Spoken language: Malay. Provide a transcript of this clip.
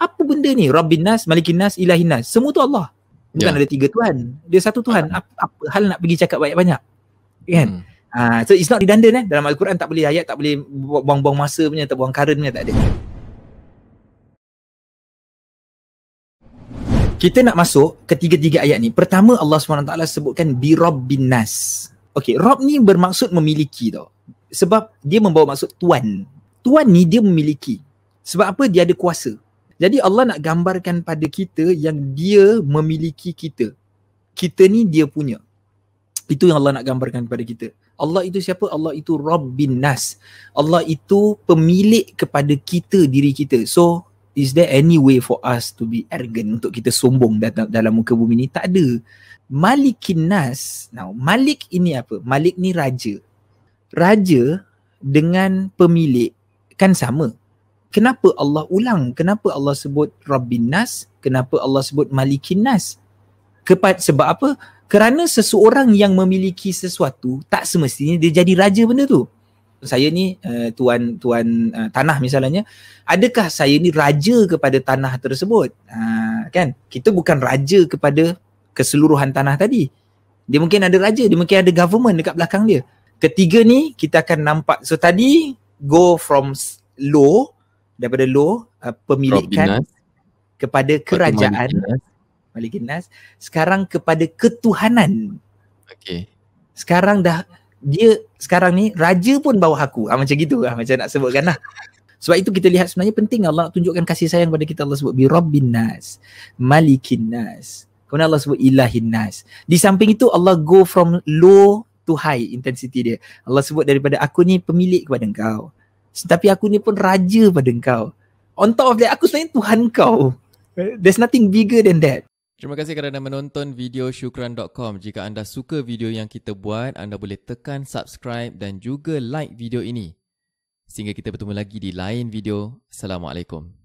apa benda ni rabbin nas malikin nas ilahin nas semua tu Allah bukan yeah. ada tiga tuhan dia satu tuhan ah. apa, apa hal nak pergi cakap banyak-banyak ya kan hmm. uh, so it's not redundant eh dalam al-Quran tak boleh ayat tak boleh buang-buang masa punya tak buang current punya tak ada kita nak masuk ketiga-tiga ayat ni pertama Allah SWT sebutkan bi rabbin nas Okay, Rob ni bermaksud memiliki tau. Sebab dia membawa maksud Tuan. Tuan ni dia memiliki. Sebab apa? Dia ada kuasa. Jadi Allah nak gambarkan pada kita yang dia memiliki kita. Kita ni dia punya. Itu yang Allah nak gambarkan kepada kita. Allah itu siapa? Allah itu Rabbin Nas. Allah itu pemilik kepada kita, diri kita. So, is there any way for us to be arrogant untuk kita sombong dalam, dalam muka bumi ni? Tak ada. Malikin Nas, now, Malik ini apa? Malik ni raja. Raja dengan pemilik kan sama kenapa Allah ulang? Kenapa Allah sebut Rabbin Nas? Kenapa Allah sebut Malikin Nas? Kepat, sebab apa? Kerana seseorang yang memiliki sesuatu tak semestinya dia jadi raja benda tu. Saya ni uh, tuan tuan uh, tanah misalnya, adakah saya ni raja kepada tanah tersebut? Uh, kan? Kita bukan raja kepada keseluruhan tanah tadi. Dia mungkin ada raja, dia mungkin ada government dekat belakang dia. Ketiga ni kita akan nampak. So tadi go from low daripada law uh, pemilikan kepada kerajaan Malik Ginas sekarang kepada ketuhanan okey sekarang dah dia sekarang ni raja pun bawah aku ha, macam gitu lah macam nak sebutkan lah sebab itu kita lihat sebenarnya penting Allah nak tunjukkan kasih sayang kepada kita Allah sebut bi rabbin nas malikin nas kemudian Allah sebut ilahin nas di samping itu Allah go from low to high intensity dia Allah sebut daripada aku ni pemilik kepada engkau tetapi aku ni pun raja pada engkau. On top of that, aku sebenarnya Tuhan kau. There's nothing bigger than that. Terima kasih kerana menonton video syukran.com. Jika anda suka video yang kita buat, anda boleh tekan subscribe dan juga like video ini. Sehingga kita bertemu lagi di lain video. Assalamualaikum.